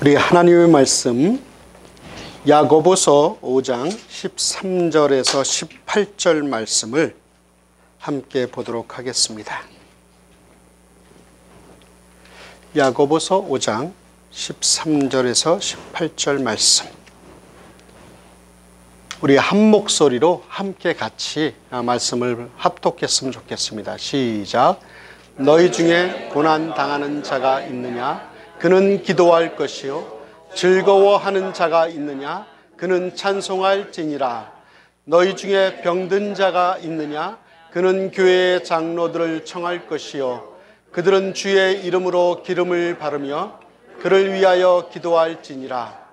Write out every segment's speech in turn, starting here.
우리 하나님의 말씀 야고보서 5장 13절에서 18절 말씀을 함께 보도록 하겠습니다. 야고보서 5장 13절에서 18절 말씀 우리 한 목소리로 함께 같이 말씀을 합독했으면 좋겠습니다. 시작 너희 중에 고난 당하는 자가 있느냐 그는 기도할 것이요 즐거워하는 자가 있느냐 그는 찬송할지니라 너희 중에 병든 자가 있느냐 그는 교회의 장로들을 청할 것이요 그들은 주의 이름으로 기름을 바르며 그를 위하여 기도할지니라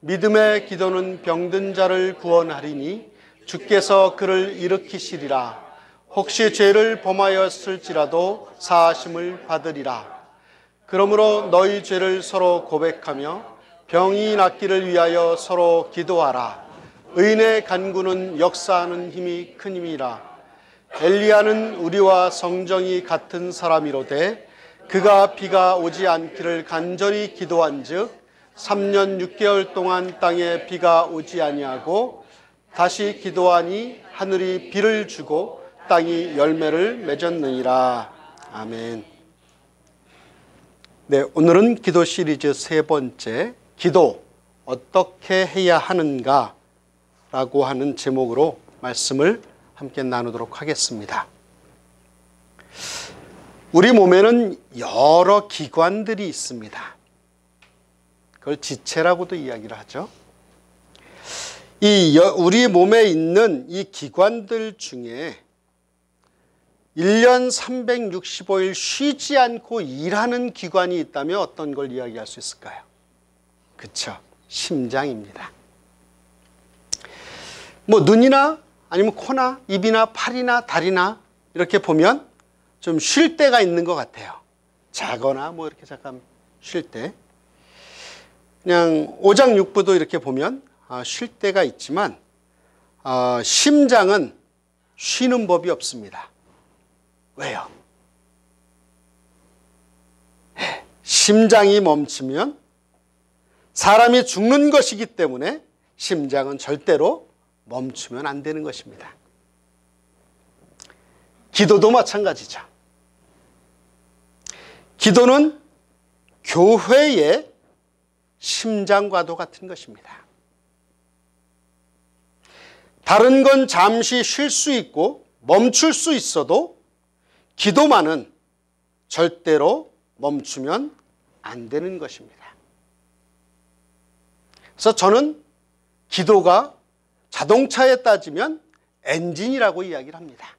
믿음의 기도는 병든 자를 구원하리니 주께서 그를 일으키시리라 혹시 죄를 범하였을지라도 사심을 받으리라 그러므로 너희 죄를 서로 고백하며 병이 낫기를 위하여 서로 기도하라. 의인의 간구는 역사하는 힘이 큰 힘이라. 엘리야는 우리와 성정이 같은 사람이로되 그가 비가 오지 않기를 간절히 기도한즉 3년 6개월 동안 땅에 비가 오지 아니하고 다시 기도하니 하늘이 비를 주고 땅이 열매를 맺었느니라. 아멘. 네, 오늘은 기도 시리즈 세 번째 기도 어떻게 해야 하는가 라고 하는 제목으로 말씀을 함께 나누도록 하겠습니다. 우리 몸에는 여러 기관들이 있습니다. 그걸 지체라고도 이야기를 하죠. 이 우리 몸에 있는 이 기관들 중에 1년 365일 쉬지 않고 일하는 기관이 있다면 어떤 걸 이야기할 수 있을까요? 그쵸. 심장입니다. 뭐 눈이나 아니면 코나 입이나 팔이나 다리나 이렇게 보면 좀 쉴 때가 있는 것 같아요. 자거나 뭐 이렇게 잠깐 쉴 때. 그냥 오장육부도 이렇게 보면 아, 쉴 때가 있지만 아, 심장은 쉬는 법이 없습니다. 왜요? 심장이 멈추면 사람이 죽는 것이기 때문에 심장은 절대로 멈추면 안 되는 것입니다. 기도도 마찬가지죠. 기도는 교회의 심장과도 같은 것입니다. 다른 건 잠시 쉴 수 있고 멈출 수 있어도 기도만은 절대로 멈추면 안 되는 것입니다. 그래서 저는 기도가 자동차에 따지면 엔진이라고 이야기를 합니다.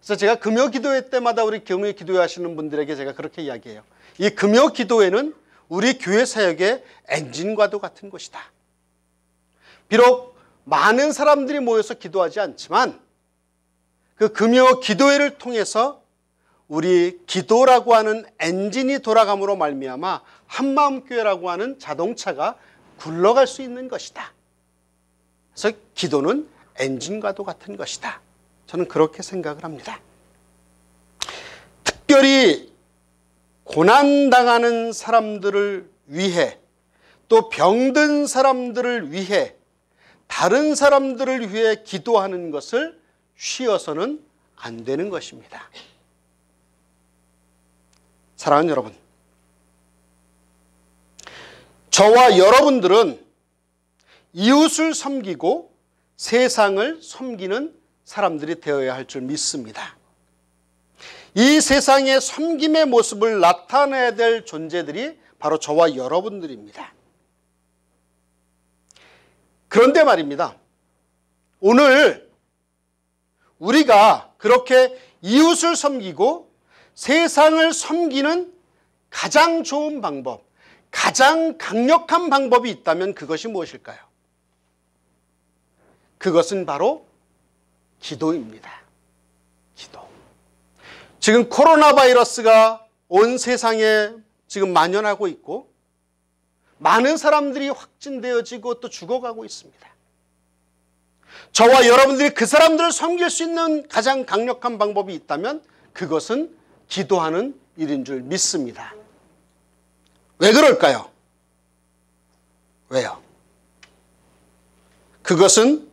그래서 제가 금요 기도회 때마다 우리 금요 기도회 하시는 분들에게 제가 그렇게 이야기해요. 이 금요 기도회는 우리 교회 사역의 엔진과도 같은 것이다. 비록 많은 사람들이 모여서 기도하지 않지만 그 금요 기도회를 통해서 우리 기도라고 하는 엔진이 돌아감으로 말미암아 한마음교회라고 하는 자동차가 굴러갈 수 있는 것이다. 그래서 기도는 엔진과도 같은 것이다. 저는 그렇게 생각을 합니다. 특별히 고난당하는 사람들을 위해 또 병든 사람들을 위해 다른 사람들을 위해 기도하는 것을 쉬어서는 안 되는 것입니다. 사랑하는 여러분, 저와 여러분들은 이웃을 섬기고 세상을 섬기는 사람들이 되어야 할 줄 믿습니다. 이 세상의 섬김의 모습을 나타내야 될 존재들이 바로 저와 여러분들입니다. 그런데 말입니다. 오늘 우리가 그렇게 이웃을 섬기고 세상을 섬기는 가장 좋은 방법, 가장 강력한 방법이 있다면 그것이 무엇일까요? 그것은 바로 기도입니다. 기도. 지금 코로나 바이러스가 온 세상에 지금 만연하고 있고 많은 사람들이 확진되어지고 또 죽어가고 있습니다. 저와 여러분들이 그 사람들을 섬길 수 있는 가장 강력한 방법이 있다면 그것은 기도하는 일인 줄 믿습니다. 왜 그럴까요? 왜요? 그것은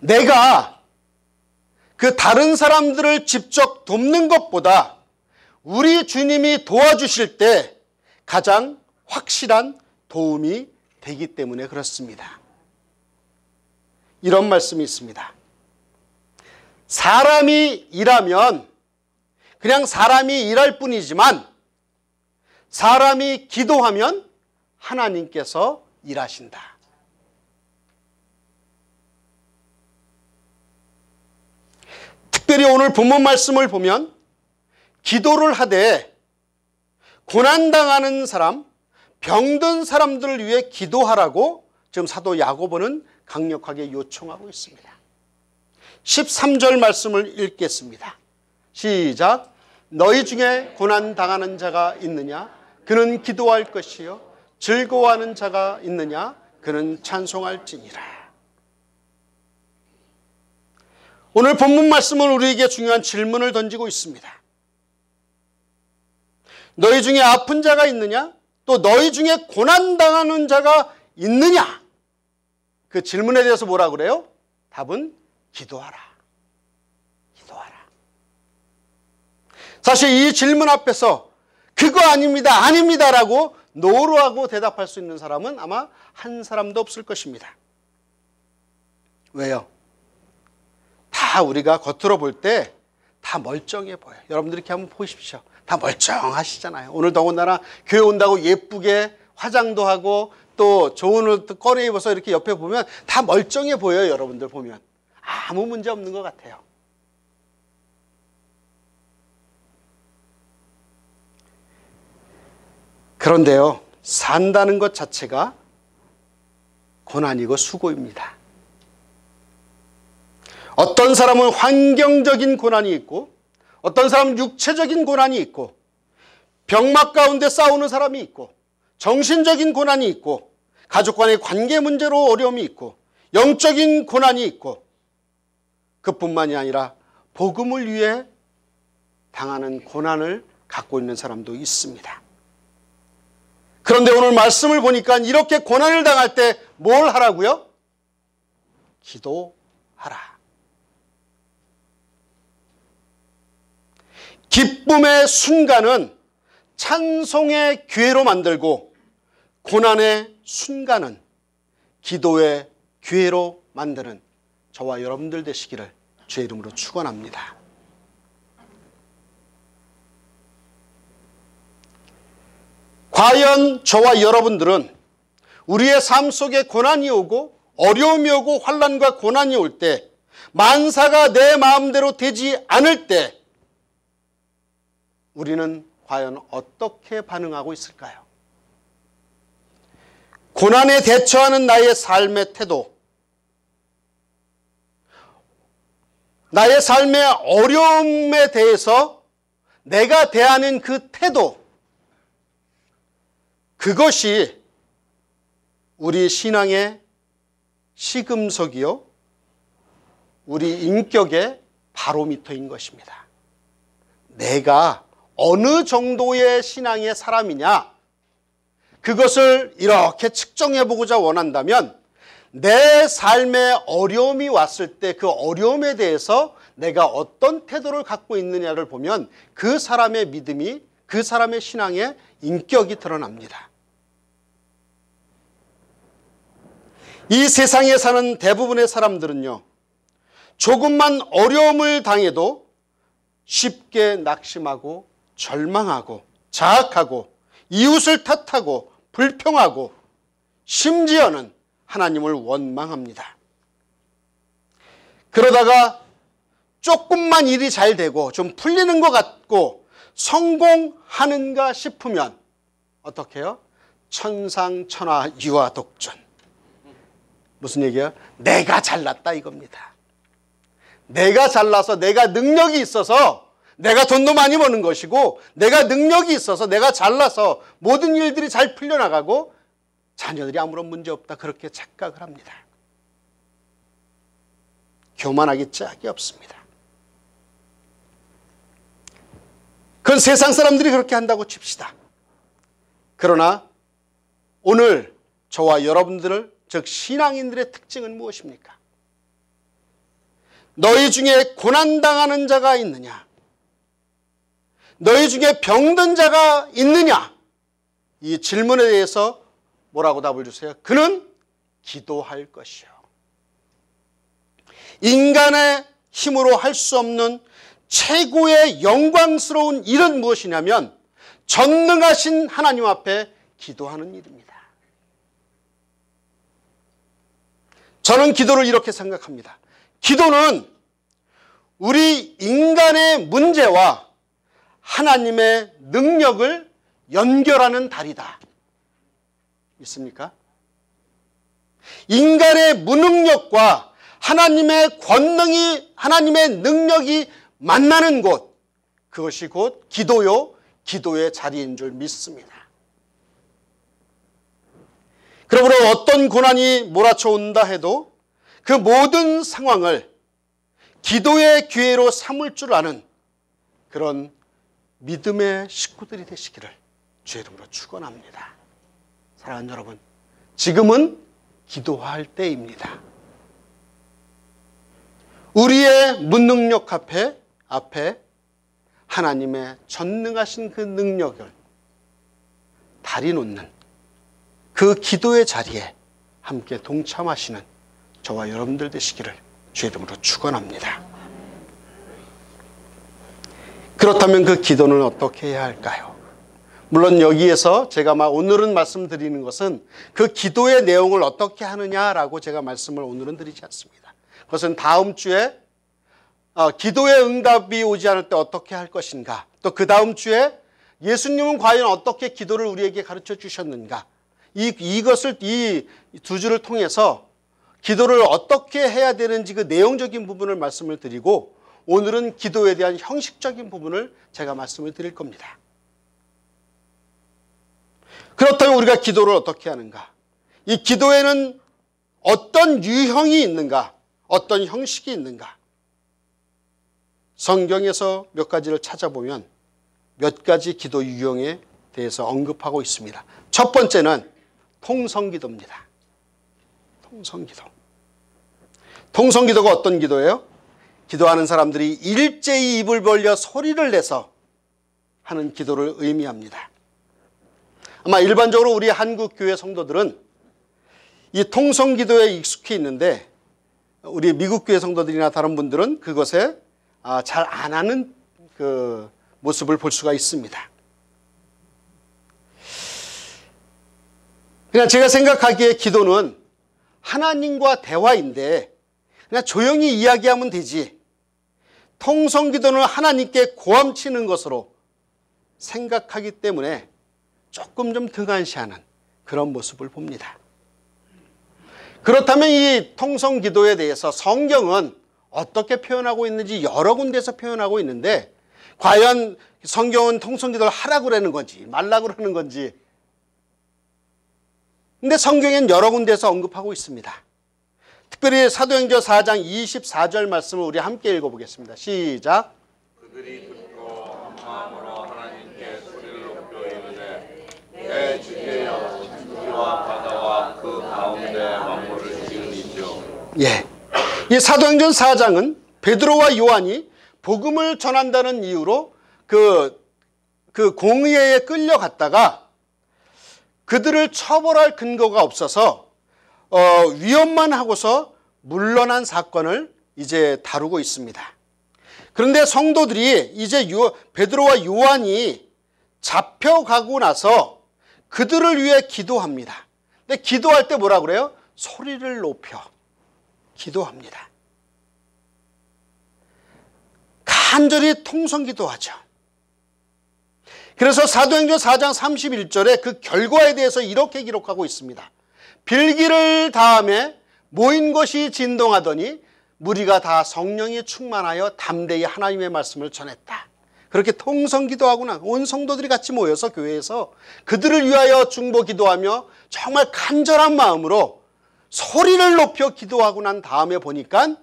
내가 그 다른 사람들을 직접 돕는 것보다 우리 주님이 도와주실 때 가장 확실한 도움이 되기 때문에 그렇습니다. 이런 말씀이 있습니다. 사람이 일하면 그냥 사람이 일할 뿐이지만 사람이 기도하면 하나님께서 일하신다. 특별히 오늘 본문 말씀을 보면 기도를 하되 고난당하는 사람, 병든 사람들을 위해 기도하라고 지금 사도 야고보는 강력하게 요청하고 있습니다. 13절 말씀을 읽겠습니다. 시작. 너희 중에 고난당하는 자가 있느냐? 그는 기도할 것이요. 즐거워하는 자가 있느냐? 그는 찬송할지니라. 오늘 본문 말씀은 우리에게 중요한 질문을 던지고 있습니다. 너희 중에 아픈 자가 있느냐? 또 너희 중에 고난당하는 자가 있느냐? 그 질문에 대해서 뭐라 그래요? 답은 기도하라. 기도하라. 사실 이 질문 앞에서 그거 아닙니다. 아닙니다라고 노로 하고 대답할 수 있는 사람은 아마 한 사람도 없을 것입니다. 왜요? 다 우리가 겉으로 볼 때 다 멀쩡해 보여요. 여러분들 이렇게 한번 보십시오. 다 멀쩡하시잖아요. 오늘 더군다나 교회 온다고 예쁘게 화장도 하고 또 좋은 옷 꺼내 입어서 이렇게 옆에 보면 다 멀쩡해 보여요. 여러분들 보면. 아무 문제 없는 것 같아요. 그런데요, 산다는 것 자체가 고난이고 수고입니다. 어떤 사람은 환경적인 고난이 있고, 어떤 사람은 육체적인 고난이 있고, 병막 가운데 싸우는 사람이 있고, 정신적인 고난이 있고 가족 간의 관계 문제로 어려움이 있고 영적인 고난이 있고 그뿐만이 아니라 복음을 위해 당하는 고난을 갖고 있는 사람도 있습니다. 그런데 오늘 말씀을 보니까 이렇게 고난을 당할 때 뭘 하라고요? 기도하라. 기쁨의 순간은 찬송의 기회로 만들고 고난의 순간은 기도의 기회로 만드는 저와 여러분들 되시기를 주의 이름으로 축원합니다. 과연 저와 여러분들은 우리의 삶 속에 고난이 오고 어려움이 오고 환란과 고난이 올 때 만사가 내 마음대로 되지 않을 때 우리는 과연 어떻게 반응하고 있을까요? 고난에 대처하는 나의 삶의 태도, 나의 삶의 어려움에 대해서 내가 대하는 그 태도, 그것이 우리 신앙의 시금석이요, 우리 인격의 바로미터인 것입니다. 내가 어느 정도의 신앙의 사람이냐 그것을 이렇게 측정해 보고자 원한다면 내 삶에 어려움이 왔을 때 그 어려움에 대해서 내가 어떤 태도를 갖고 있느냐를 보면 그 사람의 믿음이 그 사람의 신앙의 인격이 드러납니다. 이 세상에 사는 대부분의 사람들은요, 조금만 어려움을 당해도 쉽게 낙심하고 절망하고 자악하고 이웃을 탓하고 불평하고 심지어는 하나님을 원망합니다. 그러다가 조금만 일이 잘 되고 좀 풀리는 것 같고 성공하는가 싶으면 어떻게 해요? 천상천하 유아 독존. 무슨 얘기야? 내가 잘났다 이겁니다. 내가 잘나서 내가 능력이 있어서 내가 돈도 많이 버는 것이고 내가 능력이 있어서 내가 잘나서 모든 일들이 잘 풀려나가고 자녀들이 아무런 문제 없다 그렇게 착각을 합니다. 교만하기 짝이 없습니다. 그건 세상 사람들이 그렇게 한다고 칩시다. 그러나 오늘 저와 여러분들을 즉 신앙인들의 특징은 무엇입니까? 너희 중에 고난당하는 자가 있느냐? 너희 중에 병든 자가 있느냐? 이 질문에 대해서 뭐라고 답을 주세요? 그는 기도할 것이요. 인간의 힘으로 할 수 없는 최고의 영광스러운 일은 무엇이냐면 전능하신 하나님 앞에 기도하는 일입니다. 저는 기도를 이렇게 생각합니다. 기도는 우리 인간의 문제와 하나님의 능력을 연결하는 달이다. 믿습니까? 인간의 무능력과 하나님의 권능이 하나님의 능력이 만나는 곳 그것이 곧 기도요 기도의 자리인 줄 믿습니다. 그러므로 어떤 고난이 몰아쳐온다 해도 그 모든 상황을 기도의 기회로 삼을 줄 아는 그런 믿음의 식구들이 되시기를 주의 이름으로 축원합니다. 사랑하는 여러분, 지금은 기도할 때입니다. 우리의 무능력 앞에 앞에 하나님의 전능하신 그 능력을 다리 놓는 그 기도의 자리에 함께 동참하시는 저와 여러분들 되시기를 주의 이름으로 축원합니다. 그렇다면 그 기도는 어떻게 해야 할까요? 물론 여기에서 제가 막 오늘은 말씀드리는 것은 그 기도의 내용을 어떻게 하느냐라고 제가 말씀을 오늘은 드리지 않습니다. 그것은 다음 주에 어, 기도의 응답이 오지 않을 때 어떻게 할 것인가 또 그 다음 주에 예수님은 과연 어떻게 기도를 우리에게 가르쳐 주셨는가 이, 이것을 이 두 주를 통해서 기도를 어떻게 해야 되는지 그 내용적인 부분을 말씀을 드리고 오늘은 기도에 대한 형식적인 부분을 제가 말씀을 드릴 겁니다. 그렇다면 우리가 기도를 어떻게 하는가? 이 기도에는 어떤 유형이 있는가? 어떤 형식이 있는가? 성경에서 몇 가지를 찾아보면 몇 가지 기도 유형에 대해서 언급하고 있습니다. 첫 번째는 통성기도입니다. 통성기도. 통성기도가 어떤 기도예요? 기도하는 사람들이 일제히 입을 벌려 소리를 내서 하는 기도를 의미합니다. 아마 일반적으로 우리 한국 교회 성도들은 이 통성 기도에 익숙해 있는데 우리 미국 교회 성도들이나 다른 분들은 그것에 아, 잘안 하는 그 모습을 볼 수가 있습니다. 그냥 제가 생각하기에 기도는 하나님과 대화인데 그냥 조용히 이야기하면 되지. 통성 기도는 하나님께 고함치는 것으로 생각하기 때문에 조금 좀 등한시하는 그런 모습을 봅니다. 그렇다면 이 통성 기도에 대해서 성경은 어떻게 표현하고 있는지 여러 군데서 표현하고 있는데 과연 성경은 통성 기도를 하라고 그러는 건지 말라고 그러는 건지 근데 성경엔 여러 군데서 언급하고 있습니다. 특별히 사도행전 4장 24절 말씀을 우리 함께 읽어보겠습니다. 시작. 그들이 듣고 마음으로 하나님께 소리를 높여 이르되 내 주께여 천지와 바다와 그 가운데 만물을 지으시오. 예. 이 사도행전 4장은 베드로와 요한이 복음을 전한다는 이유로 그, 그 공의에 끌려갔다가 그들을 처벌할 근거가 없어서 어, 위험만 하고서 물러난 사건을 이제 다루고 있습니다. 그런데 성도들이 이제 요, 베드로와 요한이 잡혀가고 나서 그들을 위해 기도합니다. 근데 기도할 때 뭐라 그래요? 소리를 높여 기도합니다. 간절히 통성 기도하죠. 그래서 사도행전 4장 31절에 그 결과에 대해서 이렇게 기록하고 있습니다. 빌기를 다음에 모인 것이 진동하더니 무리가 다 성령이 충만하여 담대히 하나님의 말씀을 전했다. 그렇게 통성 기도하구나. 온 성도들이 같이 모여서 교회에서 그들을 위하여 중보 기도하며 정말 간절한 마음으로 소리를 높여 기도하고 난 다음에 보니까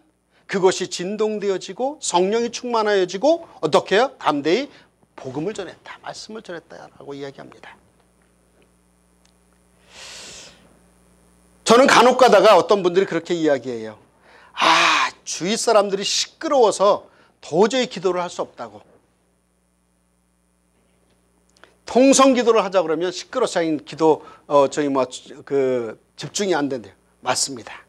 그것이 진동되어지고 성령이 충만하여지고 어떻게 해요? 담대히 복음을 전했다. 말씀을 전했다라고 이야기합니다. 저는 간혹 가다가 어떤 분들이 그렇게 이야기해요. 아, 주위 사람들이 시끄러워서 도저히 기도를 할 수 없다고. 통성 기도를 하자 그러면 시끄러워서 기도, 어, 저희 뭐, 그, 집중이 안 된대요. 맞습니다.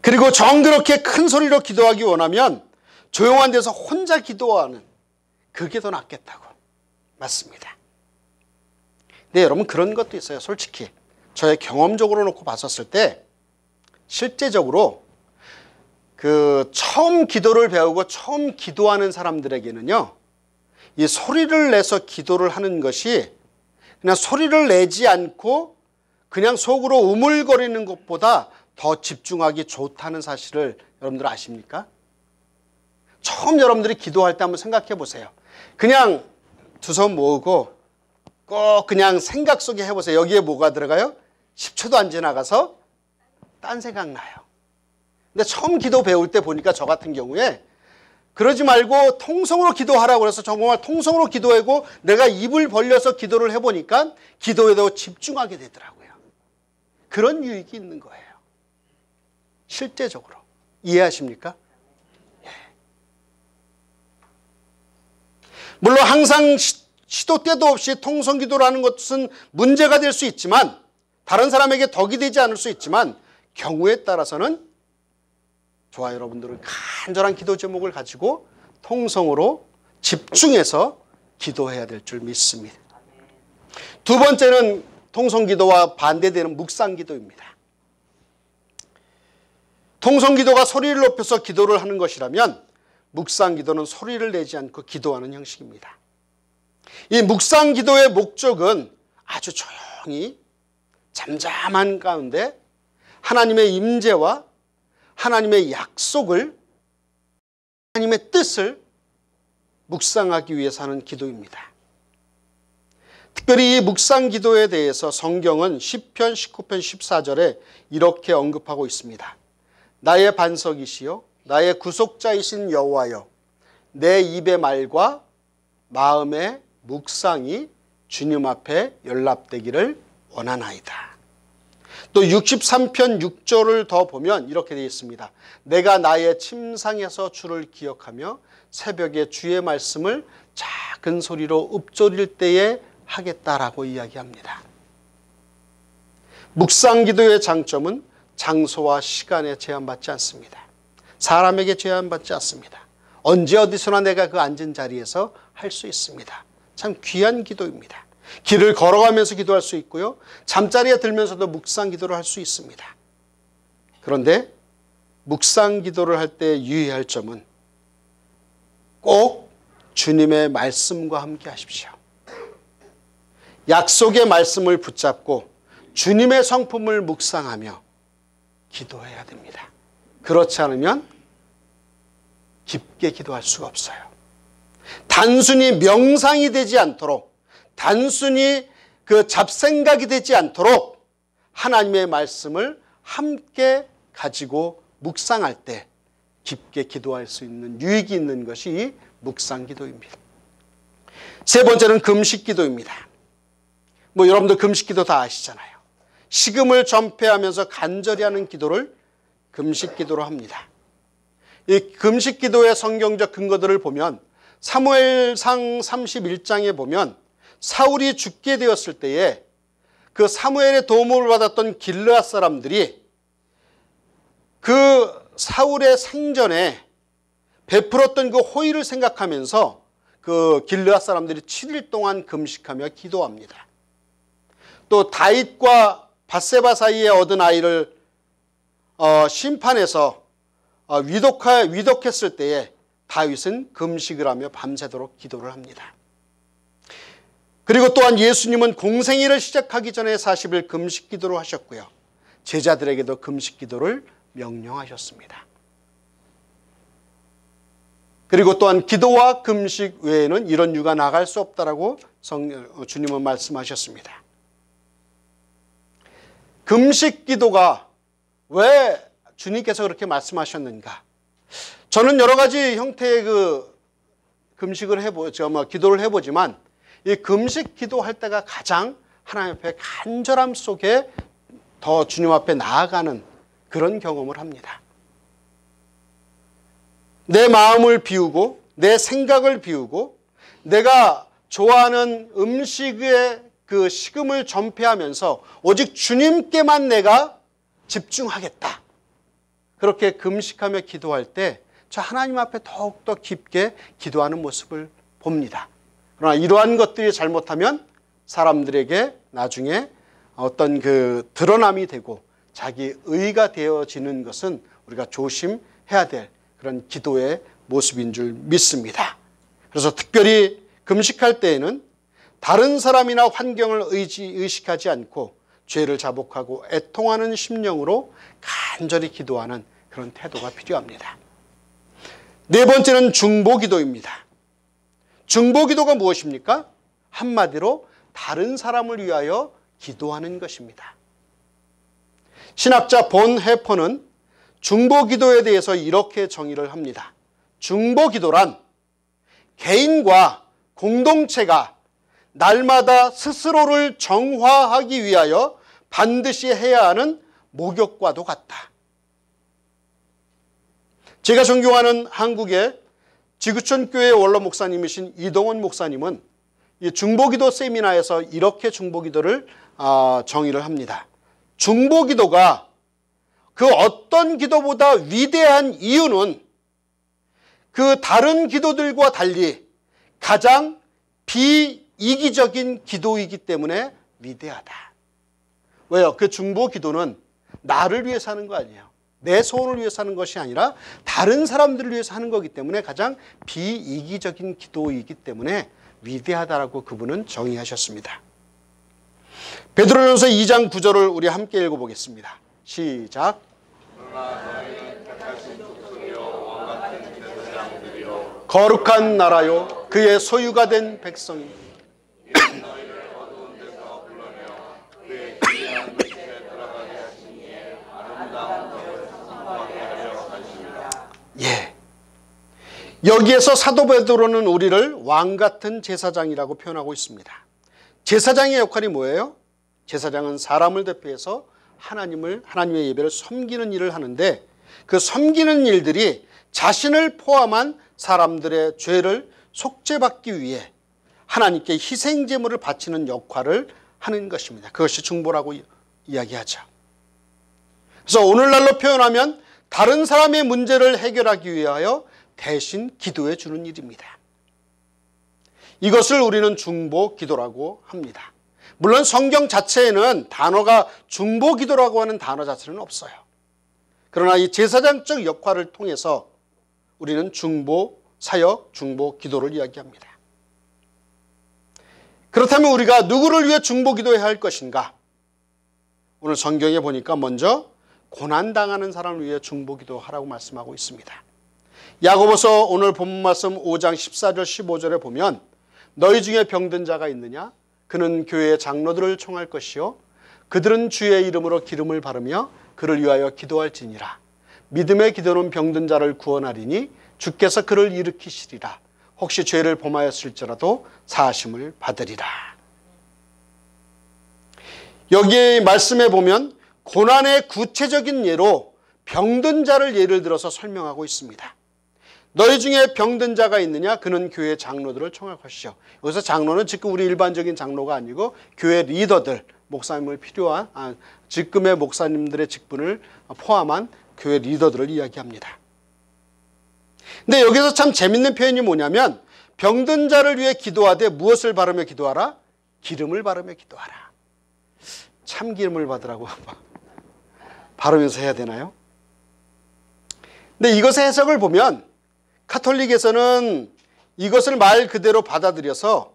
그리고 정그렇게 큰 소리로 기도하기 원하면 조용한 데서 혼자 기도하는 그게 더 낫겠다고. 맞습니다. 근 네, 여러분 그런 것도 있어요. 솔직히 저의 경험적으로 놓고 봤었을 때 실제적으로 그 처음 기도를 배우고 처음 기도하는 사람들에게는요. 이 소리를 내서 기도를 하는 것이 그냥 소리를 내지 않고 그냥 속으로 우물거리는 것보다 더 집중하기 좋다는 사실을 여러분들 아십니까? 처음 여러분들이 기도할 때 한번 생각해 보세요. 그냥 두 손 모으고 꼭 그냥 생각 속에 해보세요. 여기에 뭐가 들어가요? 10초도 안 지나가서 딴 생각 나요. 근데 처음 기도 배울 때 보니까 저 같은 경우에 그러지 말고 통성으로 기도하라고 그래서 정말 통성으로 기도하고 내가 입을 벌려서 기도를 해보니까 기도에 더 집중하게 되더라고요. 그런 유익이 있는 거예요. 실제적으로. 이해하십니까? 예. 물론 항상 시도 때도 없이 통성기도라는 것은 문제가 될 수 있지만 다른 사람에게 덕이 되지 않을 수 있지만 경우에 따라서는 저와 여러분들은 간절한 기도 제목을 가지고 통성으로 집중해서 기도해야 될 줄 믿습니다. 두 번째는 통성기도와 반대되는 묵상기도입니다. 통성기도가 소리를 높여서 기도를 하는 것이라면 묵상기도는 소리를 내지 않고 기도하는 형식입니다. 이 묵상 기도의 목적은 아주 조용히 잠잠한 가운데 하나님의 임재와 하나님의 약속을 하나님의 뜻을 묵상하기 위해서 하는 기도입니다. 특별히 이 묵상 기도에 대해서 성경은 10편 19편 14절에 이렇게 언급하고 있습니다. 나의 반석이시요 나의 구속자이신 여호와여 내 입의 말과 마음의 묵상이 주님 앞에 연락되기를 원하나이다. 또 63편 6절을 더 보면 이렇게 되어 있습니다. 내가 나의 침상에서 주를 기억하며 새벽에 주의 말씀을 작은 소리로 읊조릴 때에 하겠다라고 이야기합니다. 묵상 기도의 장점은 장소와 시간에 제한받지 않습니다. 사람에게 제한받지 않습니다. 언제 어디서나 내가 그 앉은 자리에서 할 수 있습니다. 참 귀한 기도입니다. 길을 걸어가면서 기도할 수 있고요. 잠자리에 들면서도 묵상 기도를 할 수 있습니다. 그런데 묵상 기도를 할 때 유의할 점은 꼭 주님의 말씀과 함께 하십시오. 약속의 말씀을 붙잡고 주님의 성품을 묵상하며 기도해야 됩니다. 그렇지 않으면 깊게 기도할 수가 없어요. 단순히 명상이 되지 않도록 단순히 그 잡생각이 되지 않도록 하나님의 말씀을 함께 가지고 묵상할 때 깊게 기도할 수 있는 유익이 있는 것이 묵상 기도입니다. 세 번째는 금식 기도입니다. 뭐 여러분들 금식 기도 다 아시잖아요. 식음을 전폐하면서 간절히 하는 기도를 금식 기도로 합니다. 이 금식 기도의 성경적 근거들을 보면 사무엘상 31장에 보면 사울이 죽게 되었을 때에 그 사무엘의 도움을 받았던 길르앗 사람들이 그 사울의 생전에 베풀었던 그 호의를 생각하면서 그 길르앗 사람들이 7일 동안 금식하며 기도합니다. 또 다윗과 바세바 사이에 얻은 아이를 어, 심판해서 어, 위독하, 위독했을 때에 다윗은 금식을 하며 밤새도록 기도를 합니다. 그리고 또한 예수님은 공생일을 시작하기 전에 40일 금식 기도로 하셨고요. 제자들에게도 금식 기도를 명령하셨습니다. 그리고 또한 기도와 금식 외에는 이런 유가 나갈 수 없다라고 어, 주님은 말씀하셨습니다. 금식 기도가 왜 주님께서 그렇게 말씀하셨는가? 저는 여러 가지 형태의 그 금식을 해보, 저뭐 기도를 해보지만 이 금식 기도할 때가 가장 하나님 앞에 간절함 속에 더 주님 앞에 나아가는 그런 경험을 합니다. 내 마음을 비우고 내 생각을 비우고 내가 좋아하는 음식의 그 식음을 전폐하면서 오직 주님께만 내가 집중하겠다. 그렇게 금식하며 기도할 때저 하나님 앞에 더욱더 깊게 기도하는 모습을 봅니다. 그러나 이러한 것들이 잘못하면 사람들에게 나중에 어떤 그 드러남이 되고 자기 의가 되어지는 것은 우리가 조심해야 될 그런 기도의 모습인 줄 믿습니다. 그래서 특별히 금식할 때에는 다른 사람이나 환경을 의지, 의식하지 않고 죄를 자복하고 애통하는 심령으로 간절히 기도하는 그런 태도가 필요합니다. 네 번째는 중보기도입니다. 중보기도가 무엇입니까? 한마디로 다른 사람을 위하여 기도하는 것입니다. 신학자 본 해퍼는 중보기도에 대해서 이렇게 정의를 합니다. 중보기도란 개인과 공동체가 날마다 스스로를 정화하기 위하여 반드시 해야 하는 목욕과도 같다. 제가 존경하는 한국의 지구촌 교회 원로 목사님이신 이동원 목사님은 중보기도 세미나에서 이렇게 중보기도를 아, 정의를 합니다. 중보기도가 그 어떤 기도보다 위대한 이유는 그 다른 기도들과 달리 가장 비이기적인 기도이기 때문에 위대하다. 왜요? 그 중보 기도는 나를 위해서 하는 거 아니에요. 내 소원을 위해서 하는 것이 아니라 다른 사람들을 위해서 하는 거기 때문에 가장 비이기적인 기도이기 때문에 위대하다라고 그분은 정의하셨습니다. 베드로전서 2장 9절을 우리 함께 읽어보겠습니다. 시작. 거룩한 나라요 그의 소유가 된 백성이 여기에서 사도 베드로는 우리를 왕 같은 제사장이라고 표현하고 있습니다. 제사장의 역할이 뭐예요? 제사장은 사람을 대표해서 하나님을 하나님의 예배를 섬기는 일을 하는데 그 섬기는 일들이 자신을 포함한 사람들의 죄를 속죄받기 위해 하나님께 희생 제물을 바치는 역할을 하는 것입니다. 그것이 중보라고 이야기하죠. 그래서 오늘날로 표현하면 다른 사람의 문제를 해결하기 위하여 대신 기도해 주는 일입니다. 이것을 우리는 중보 기도라고 합니다. 물론 성경 자체에는 단어가 중보 기도라고 하는 단어 자체는 없어요. 그러나 이 제사장적 역할을 통해서 우리는 중보 사역, 중보 기도를 이야기합니다. 그렇다면 우리가 누구를 위해 중보 기도해야 할 것인가? 오늘 성경에 보니까 먼저 고난당하는 사람을 위해 중보 기도하라고 말씀하고 있습니다. 야고보서 오늘 본 말씀 5장 14절 15절에 보면 너희 중에 병든 자가 있느냐 그는 교회의 장로들을 총할 것이요 그들은 주의 이름으로 기름을 바르며 그를 위하여 기도할지니라 믿음의 기도는 병든 자를 구원하리니 주께서 그를 일으키시리라 혹시 죄를 범하였을지라도 사심을 받으리라 여기 에 말씀에 보면 고난의 구체적인 예로 병든 자를 예를 들어서 설명하고 있습니다 너희 중에 병든 자가 있느냐? 그는 교회 장로들을 청하하시오. 여기서 장로는 지금 우리 일반적인 장로가 아니고 교회 리더들, 목사님을 필요한 아, 지금의 목사님들의 직분을 포함한 교회 리더들을 이야기합니다. 근데 여기서 참 재밌는 표현이 뭐냐면 병든 자를 위해 기도하되 무엇을 바르며 기도하라? 기름을 바르며 기도하라. 참기름을 받으라고 바르면서 해야 되나요? 근데 이것의 해석을 보면 카톨릭에서는 이것을 말 그대로 받아들여서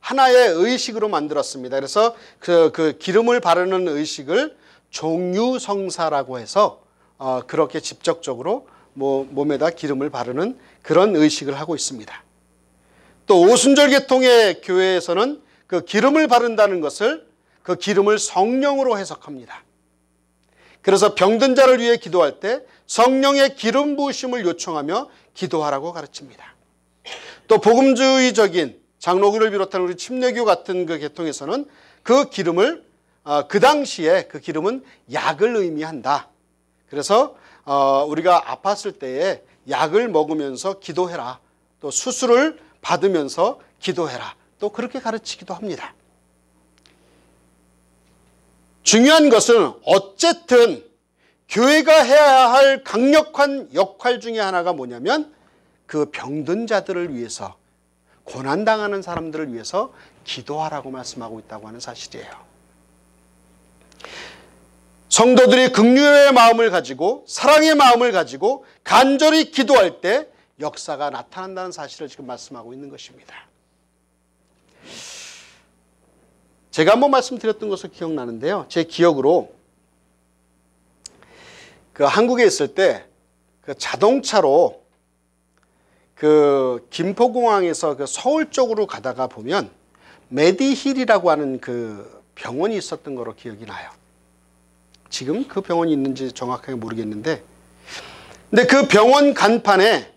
하나의 의식으로 만들었습니다. 그래서 그, 그 기름을 바르는 의식을 종유성사라고 해서 어, 그렇게 직접적으로 뭐, 몸에다 기름을 바르는 그런 의식을 하고 있습니다. 또 오순절 계통의 교회에서는 그 기름을 바른다는 것을 그 기름을 성령으로 해석합니다. 그래서 병든 자를 위해 기도할 때 성령의 기름 부으심을 요청하며 기도하라고 가르칩니다. 또 복음주의적인 장로교를 비롯한 우리 침례교 같은 그 계통에서는 그 기름을 어, 그 당시에 그 기름은 약을 의미한다. 그래서 어, 우리가 아팠을 때에 약을 먹으면서 기도해라. 또 수술을 받으면서 기도해라. 또 그렇게 가르치기도 합니다. 중요한 것은 어쨌든 교회가 해야 할 강력한 역할 중에 하나가 뭐냐면 그 병든 자들을 위해서 고난당하는 사람들을 위해서 기도하라고 말씀하고 있다고 하는 사실이에요. 성도들이 극류의 마음을 가지고 사랑의 마음을 가지고 간절히 기도할 때 역사가 나타난다는 사실을 지금 말씀하고 있는 것입니다. 제가 한번 말씀드렸던 것을 기억나는데요. 제 기억으로 그 한국에 있을 때 그 자동차로 그 김포공항에서 그 서울 쪽으로 가다가 보면 메디힐이라고 하는 그 병원이 있었던 거로 기억이 나요. 지금 그 병원이 있는지 정확하게 모르겠는데 근데 그 병원 간판에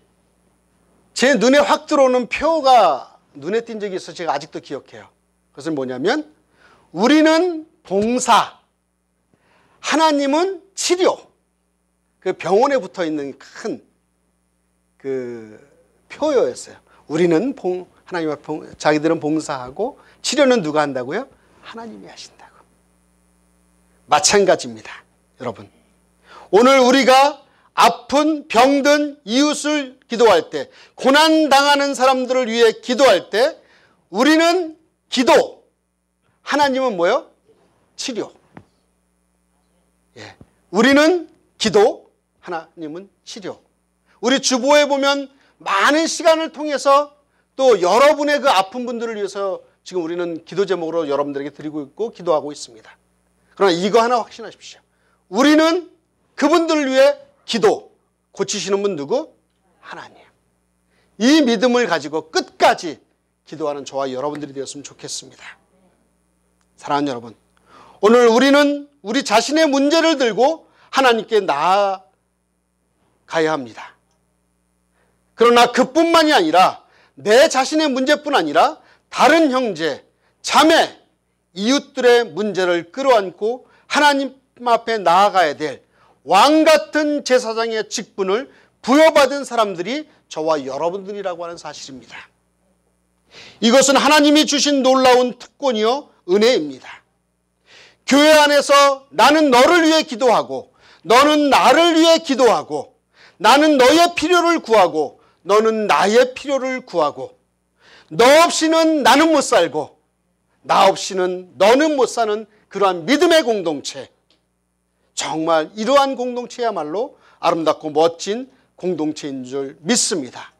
제 눈에 확 들어오는 표가 눈에 띈 적이 있어 제가 아직도 기억해요. 그것은 뭐냐면 우리는 봉사, 하나님은 치료 그 병원에 붙어 있는 큰 그 표요였어요. 우리는 봉, 하나님 앞 자기들은 봉사하고 치료는 누가 한다고요? 하나님이 하신다고. 마찬가지입니다. 여러분. 오늘 우리가 아픈 병든 이웃을 기도할 때 고난 당하는 사람들을 위해 기도할 때 우리는 기도 하나님은 뭐요? 치료. 예. 우리는 기도 하나님은 치료. 우리 주보에 보면 많은 시간을 통해서 또 여러분의 그 아픈 분들을 위해서 지금 우리는 기도 제목으로 여러분들에게 드리고 있고 기도하고 있습니다. 그러나 이거 하나 확신하십시오. 우리는 그분들을 위해 기도 고치시는 분 누구? 하나님. 이 믿음을 가지고 끝까지 기도하는 저와 여러분들이 되었으면 좋겠습니다. 사랑하는 여러분, 오늘 우리는 우리 자신의 문제를 들고 하나님께 나아 가야 합니다. 그러나 그뿐만이 아니라 내 자신의 문제뿐 아니라 다른 형제, 자매, 이웃들의 문제를 끌어안고 하나님 앞에 나아가야 될 왕 같은 제사장의 직분을 부여받은 사람들이 저와 여러분들이라고 하는 사실입니다. 이것은 하나님이 주신 놀라운 특권이요 은혜입니다. 교회 안에서 나는 너를 위해 기도하고 너는 나를 위해 기도하고 나는 너의 필요를 구하고 너는 나의 필요를 구하고 너 없이는 나는 못 살고 나 없이는 너는 못 사는 그러한 믿음의 공동체 정말 이러한 공동체야말로 아름답고 멋진 공동체인 줄 믿습니다.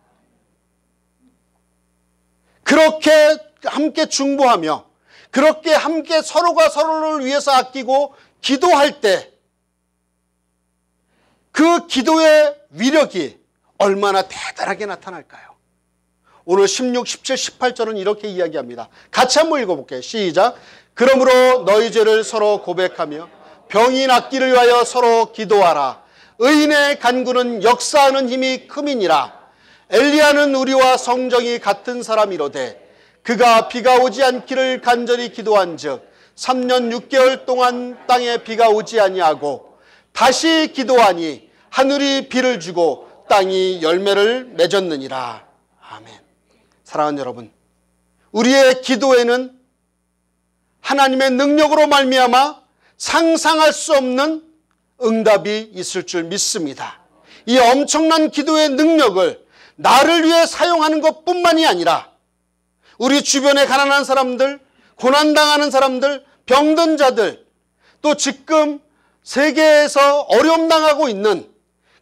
그렇게 함께 중보하며 그렇게 함께 서로가 서로를 위해서 아끼고 기도할 때그 기도의 위력이 얼마나 대단하게 나타날까요? 오늘 16, 17, 18절은 이렇게 이야기합니다. 같이 한번 읽어볼게요. 시작. 그러므로 너희 죄를 서로 고백하며 병이 낫기를 위하여 서로 기도하라. 의인의 간구는 역사하는 힘이 크민이라. 엘리야는 우리와 성정이 같은 사람이로되 그가 비가 오지 않기를 간절히 기도한 즉 3년 6개월 동안 땅에 비가 오지 아니하고 다시 기도하니 하늘이 비를 주고 땅이 열매를 맺었느니라. 아멘. 사랑하는 여러분, 우리의 기도에는 하나님의 능력으로 말미암아 상상할 수 없는 응답이 있을 줄 믿습니다. 이 엄청난 기도의 능력을 나를 위해 사용하는 것뿐만이 아니라 우리 주변의 가난한 사람들, 고난당하는 사람들, 병든 자들, 또 지금 세계에서 어려움 당하고 있는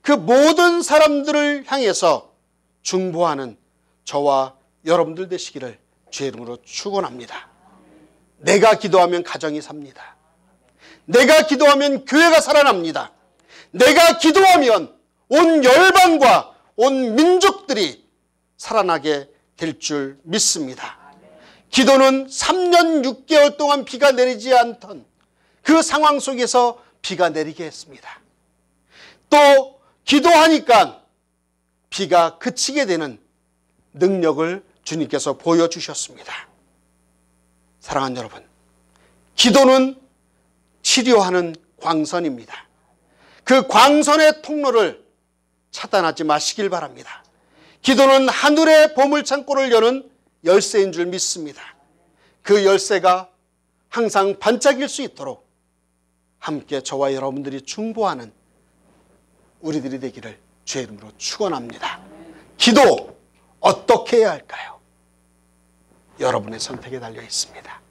그 모든 사람들을 향해서 중보하는 저와 여러분들 되시기를 주의 이름으로 축원합니다. 내가 기도하면 가정이 삽니다. 내가 기도하면 교회가 살아납니다. 내가 기도하면 온 열방과 온 민족들이 살아나게 될 줄 믿습니다. 기도는 3년 6개월 동안 비가 내리지 않던 그 상황 속에서 비가 내리게 했습니다. 또 기도하니까 비가 그치게 되는 능력을 주님께서 보여주셨습니다. 사랑하는 여러분, 기도는 치료하는 광선입니다. 그 광선의 통로를 차단하지 마시길 바랍니다. 기도는 하늘의 보물창고를 여는 열쇠인 줄 믿습니다. 그 열쇠가 항상 반짝일 수 있도록 함께 저와 여러분들이 중보하는 우리들이 되기를 주의 이름으로 축원합니다. 기도 어떻게 해야 할까요? 여러분의 선택에 달려 있습니다.